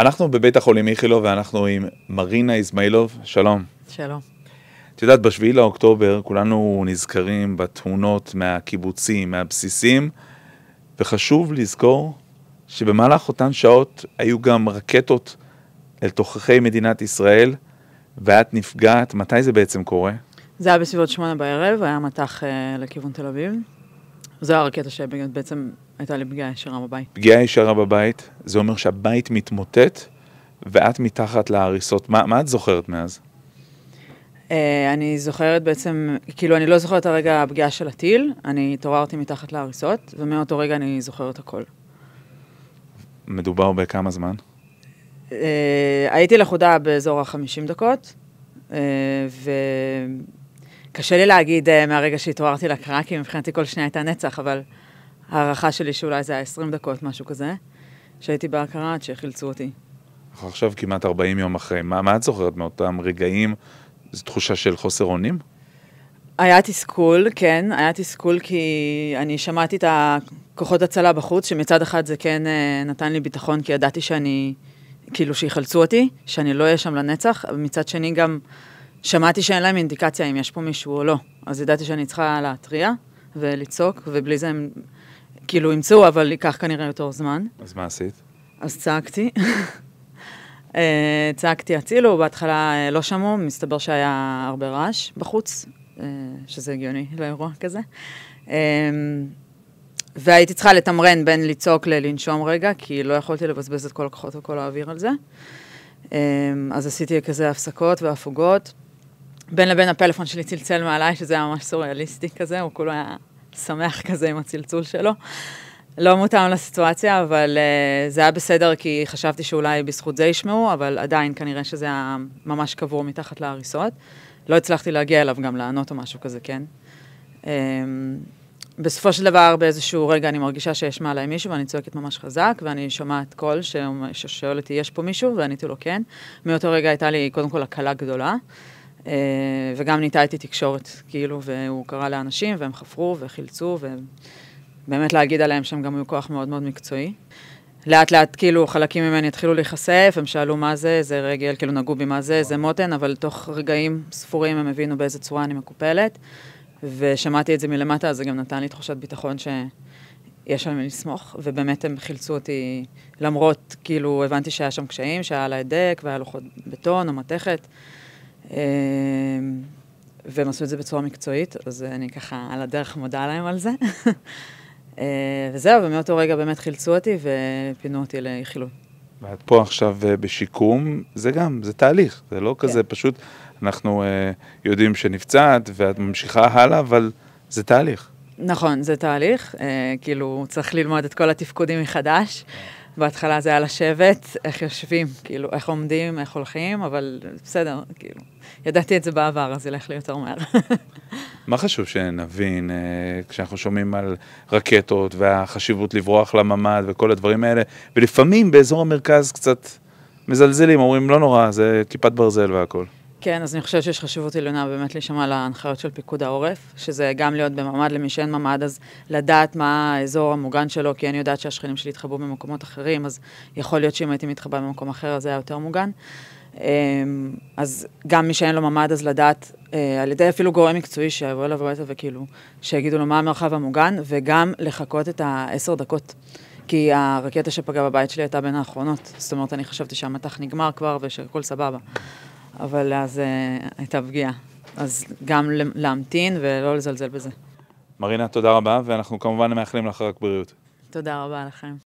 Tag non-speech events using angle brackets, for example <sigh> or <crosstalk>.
אנחנו בבית החולים איכילוב ואנחנו עם מרינה איזמיילוב, שלום. שלום. את יודעת, בשביעי לאוקטובר כולנו נזכרים בתמונות מהקיבוצים, מהבסיסים, וחשוב לזכור שבמהלך אותן שעות היו גם רקטות אל תוככי מדינת ישראל, ואת נפגעת, מתי זה בעצם קורה? זה היה בסביבות שמונה בערב, היה מטח uh, אה, לכיוון תל אביב. זה היה הרקטה שבעצם הייתה לי פגיעה ישרה בבית. פגיעה ישרה בבית, זה אומר שהבית מתמוטט ואת מתחת להריסות. מה, מה את זוכרת מאז? Uh, אני זוכרת בעצם, כאילו, אני לא זוכרת את הרגע הפגיעה של הטיל, אני התעוררתי מתחת להריסות, ומאותו רגע אני זוכרת הכל. מדובר בכמה זמן? Uh, הייתי לכודה באזור החמישים דקות, uh, קשה לי להגיד אה, מהרגע שהתעוררתי לקראה, כי מבחינתי כל שנייה הייתה נצח, אבל ההערכה שלי שאולי זה היה 20 דקות, משהו כזה, שהייתי בהכרה עד שחילצו אותי. אנחנו עכשיו כמעט 40 יום אחרי, מה, מה את זוכרת מאותם רגעים? זו תחושה של חוסר אונים? היה תסכול, כן, היה תסכול כי אני שמעתי את הכוחות הצלה בחוץ, שמצד אחד זה כן אה, נתן לי ביטחון, כי ידעתי שאני, כאילו שיחלצו אותי, שאני לא אהיה שם לנצח, מצד שני גם... שמעתי שאין להם אינדיקציה אם יש פה מישהו או לא, אז ידעתי שאני צריכה להתריע ולצעוק, ובלי זה הם כאילו ימצאו, אבל ייקח כנראה יותר זמן. אז מה עשית? אז צעקתי. אה, צעקתי הצילו, בהתחלה אה, לא שמעו, מסתבר שהיה הרבה רעש בחוץ, אה, שזה הגיוני לאירוע כזה. והייתי צריכה לתמרן בין לצעוק ללנשום רגע, כי לא יכולתי לבזבז את כל הכוחות וכל האוויר על זה. אז עשיתי כזה הפסקות והפוגות. בין לבין הפלאפון שלי צלצל מעליי, שזה היה ממש סוריאליסטי כזה, הוא כולו היה שמח <laughs> כזה עם הצלצול שלו. לא מותאם לסיטואציה, אבל uh, זה היה בסדר, כי חשבתי שאולי בזכות זה ישמעו, אבל עדיין כנראה שזה היה ממש קבור מתחת להריסות. לא הצלחתי להגיע אליו גם לענות או משהו כזה, כן? Um, בסופו של דבר, באיזשהו רגע אני מרגישה שיש מעלי מישהו, ואני צועקת ממש חזק, ואני שומעת קול ששואל אותי, יש פה מישהו? ועניתי לו, כן. מאותו רגע הייתה לי קודם כל הקלה גדולה. אה, וגם נהייתה איתי תקשורת, כאילו, והוא קרא לאנשים, והם חפרו וחילצו, ובאמת להגיד עליהם שהם גם היו כוח מאוד מאוד מקצועי. לאט לאט, כאילו, חלקים ממני התחילו להיחשף, הם שאלו מה זה, זה רגל, כאילו נגעו בי מה זה, זה מותן, אבל תוך רגעים ספורים הם הבינו באיזה צורה אני מקופלת, ושמעתי את זה מלמטה, אז זה גם נתן לי תחושת ביטחון שיש על מי לסמוך, ובאמת הם חילצו אותי, למרות, כאילו, הבנתי שהיה שם קשיים, שהיה על ההדק, והיה לוחות בטון או מתכת. אה, והם עשו את זה בצורה מקצועית, אז אני ככה על הדרך מודה להם על זה. <laughs> אה, וזהו, ומאותו רגע באמת חילצו אותי ופינו אותי לאיכילוב. ואת פה עכשיו אה, בשיקום, זה גם, זה תהליך, זה לא כן. כזה כן. פשוט, אנחנו יודעים שנפצעת ואת ממשיכה הלאה, אבל זה תהליך. נכון, זה תהליך, כאילו צריך ללמוד את כל התפקודים מחדש, בהתחלה זה היה לשבת, איך יושבים, כאילו, איך עומדים, איך הולכים, אבל בסדר, כאילו, ידעתי את זה בעבר, אז ילך לי יותר מהר. מה חשוב שנבין אה, כשאנחנו שומעים על רקטות והחשיבות לברוח לממ"ד וכל הדברים האלה, ולפעמים באזור המרכז קצת מזלזלים, אומרים לא נורא, זה כיפת ברזל והכל. כן, אז אני חושבת שיש חשיבות עליונה באמת להישמע להנחיות של פיקוד העורף, שזה גם להיות בממ"ד, למי שאין ממ"ד, אז לדעת מה האזור המוגן שלו, כי אני יודעת שהשכנים שלי התחבאו במקומות אחרים, אז יכול להיות שאם הייתי מתחבא במקום אחר, אז זה היה יותר מוגן. אמ, אז גם מי שאין לו ממ"ד, אז לדעת, אה, על ידי אפילו גורם מקצועי שיבוא אליו הביתה וכאילו, שיגידו לו מה המרחב המוגן, וגם לחכות את העשר דקות. כי הרקטה שפגעה בבית שלי הייתה בין האחרונות. זאת אומרת, אני חשבתי שהמטח נגמר כבר ושהכול סבבה. אבל אז uh, הייתה פגיעה. אז גם להמתין ולא לזלזל בזה. מרינה, תודה רבה, ואנחנו כמובן מאחלים לך רק בריאות. תודה רבה לכם.